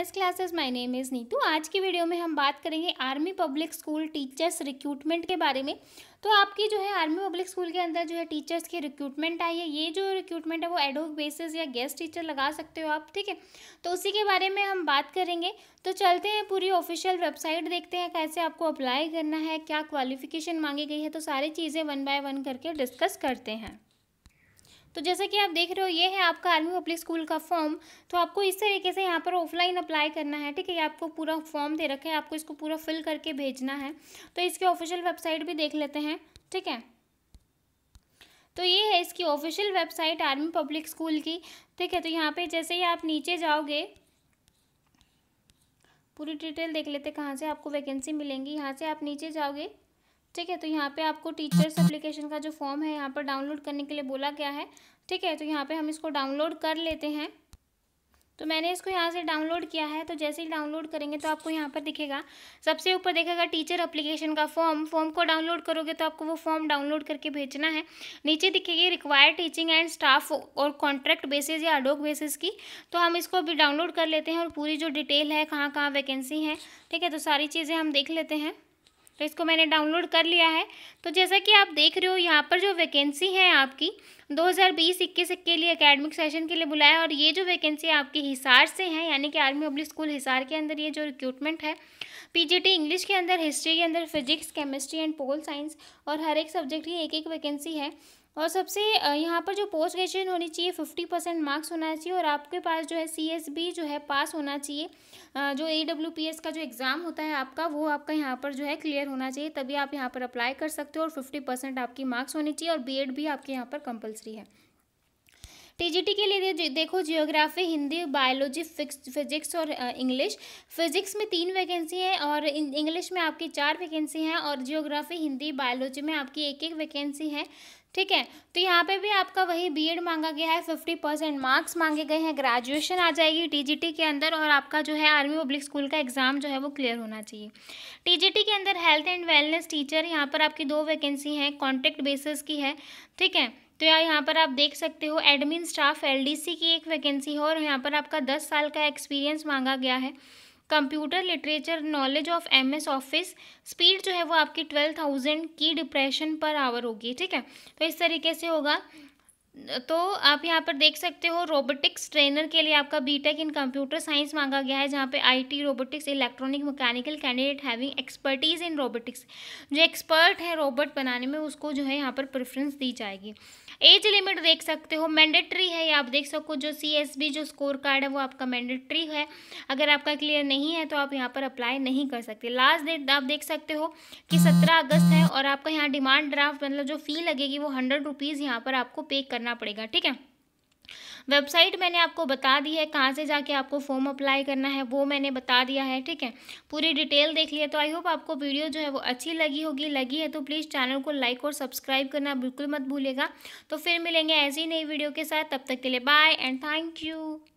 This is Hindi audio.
S classes my name is Neetu आज की वीडियो में हम बात करेंगे army public school teachers recruitment के बारे में तो आपकी जो है आर्मी पब्लिक स्कूल के अंदर जो है टीचर्स की रिक्रूटमेंट आई है ये जो रिक्रूटमेंट है वो एडोक बेसिस या गेस्ट टीचर लगा सकते हो आप ठीक है तो उसी के बारे में हम बात करेंगे तो चलते हैं पूरी ऑफिशियल वेबसाइट देखते हैं कैसे आपको अप्लाई करना है क्या क्वालिफिकेशन मांगी गई है तो सारी चीज़ें वन बाय वन करके डिस्कस करते हैं तो जैसा कि आप देख रहे हो ये है आपका आर्मी पब्लिक स्कूल का फॉर्म तो आपको इस तरीके से यहाँ पर ऑफलाइन अप्लाई करना है ठीक है आपको पूरा फॉर्म दे रखा है आपको इसको पूरा फिल करके भेजना है तो इसकी ऑफिशियल वेबसाइट भी देख लेते हैं ठीक है तो ये है इसकी official website army public school की ठीक है तो यहाँ पे जैसे ही आप नीचे जाओगे पूरी डिटेल देख लेते कहाँ से आपको वैकेंसी मिलेंगी यहाँ से आप नीचे जाओगे ठीक है तो यहाँ पे आपको टीचर्स एप्लीकेशन का जो फॉर्म है यहाँ पर डाउनलोड करने के लिए बोला गया है ठीक है तो यहाँ पे हम इसको डाउनलोड कर लेते हैं तो मैंने इसको यहाँ से डाउनलोड किया है तो जैसे ही डाउनलोड करेंगे तो आपको यहाँ पर दिखेगा सबसे ऊपर देखेगा टीचर अप्लीकेशन का फॉर्म फॉर्म को डाउनलोड करोगे तो आपको वो फॉर्म डाउनलोड करके भेजना है नीचे दिखेगी रिक्वायर्ड टीचिंग एंड स्टाफ और कॉन्ट्रैक्ट बेसिस या अडोक बेसिस की तो हम इसको अभी डाउनलोड कर लेते हैं और पूरी जो डिटेल है कहाँ कहाँ वैकेंसी है ठीक है तो सारी चीज़ें हम देख लेते हैं तो इसको मैंने डाउनलोड कर लिया है तो जैसा कि आप देख रहे हो यहाँ पर जो वैकेंसी है आपकी 2020-21 के लिए एकेडमिक सेशन के लिए बुलाया और ये जो वैकेंसी आपकी हिसार से है यानी कि आर्मी पब्लिक स्कूल हिसार के अंदर ये जो रिक्रूटमेंट है पीजीटी इंग्लिश के अंदर हिस्ट्री के अंदर physics chemistry and pol science और हर एक सब्जेक्ट की एक एक वैकेंसी है और सबसे यहाँ पर जो पोस्ट ग्रेजुएशन होनी चाहिए फिफ्टी परसेंट मार्क्स होना चाहिए और आपके पास जो है सी एस बी जो है पास होना चाहिए जो ए डब्ल्यू पी एस का जो एग्ज़ाम होता है आपका वो आपका यहाँ पर जो है क्लियर होना चाहिए तभी आप यहाँ पर अप्लाई कर सकते हो और फिफ्टी परसेंट आपकी मार्क्स होनी चाहिए और बी एड भी आपके यहाँ पर कंपलसरी है टीजीटी के लिए देखो जियोग्राफी हिंदी बायोलॉजी फिजिक्स और इंग्लिश फिजिक्स में तीन वैकेंसी है और इंग्लिश में आपकी चार वैकेंसी हैं और जियोग्राफी हिंदी बायोलॉजी में आपकी एक एक वैकेंसी है ठीक है तो यहाँ पे भी आपका वही बीएड मांगा गया है फिफ्टी परसेंट मार्क्स मांगे गए हैं ग्रेजुएशन आ जाएगी टीजीटी के अंदर और आपका जो है आर्मी पब्लिक स्कूल का एग्ज़ाम जो है वो क्लियर होना चाहिए टीजीटी के अंदर हेल्थ एंड वेलनेस टीचर यहाँ पर आपकी दो वैकेंसी हैं कॉन्ट्रैक्ट बेसिस की है ठीक है तो यार यहाँ पर आप देख सकते हो एडमिन स्टाफ एलडीसी की एक वैकेंसी है और यहाँ पर आपका दस साल का एक्सपीरियंस मांगा गया है computer literature knowledge of M S office speed जो है वो आपकी twelve thousand key depression per hour होगी ठीक है तो इस तरीके से होगा तो आप यहाँ पर देख सकते हो रोबोटिक्स ट्रेनर के लिए आपका बीटेक इन कंप्यूटर साइंस मांगा गया है जहाँ पे IT robotics electronic mechanical candidate having expertise in robotics जो एक्सपर्ट है रोबोट बनाने में उसको जो है यहाँ पर प्रेफरेंस दी जाएगी एज लिमिट देख सकते हो मैंडेट्री है आप देख सको जो सी जो स्कोर कार्ड है वो आपका मैंडेट्री है अगर आपका क्लियर नहीं है तो आप यहाँ पर अप्लाई नहीं कर सकते लास्ट डेट आप देख सकते हो कि सत्रह अगस्त है और आपका यहाँ डिमांड ड्राफ्ट मतलब जो फ़ी लगेगी वो हंड्रेड रुपीज़ यहाँ पर आपको पे करना करना पड़ेगा ठीक है वेबसाइट मैंने आपको बता दी है कहाँ से जाके आपको फॉर्म अप्लाई करना है वो मैंने बता दिया है ठीक है पूरी डिटेल देख लिया तो आई होप आपको वीडियो जो है वो अच्छी लगी होगी लगी है तो प्लीज़ चैनल को लाइक और सब्सक्राइब करना बिल्कुल मत भूलेगा तो फिर मिलेंगे ऐसी नई वीडियो के साथ तब तक के लिए बाय एंड थैंक यू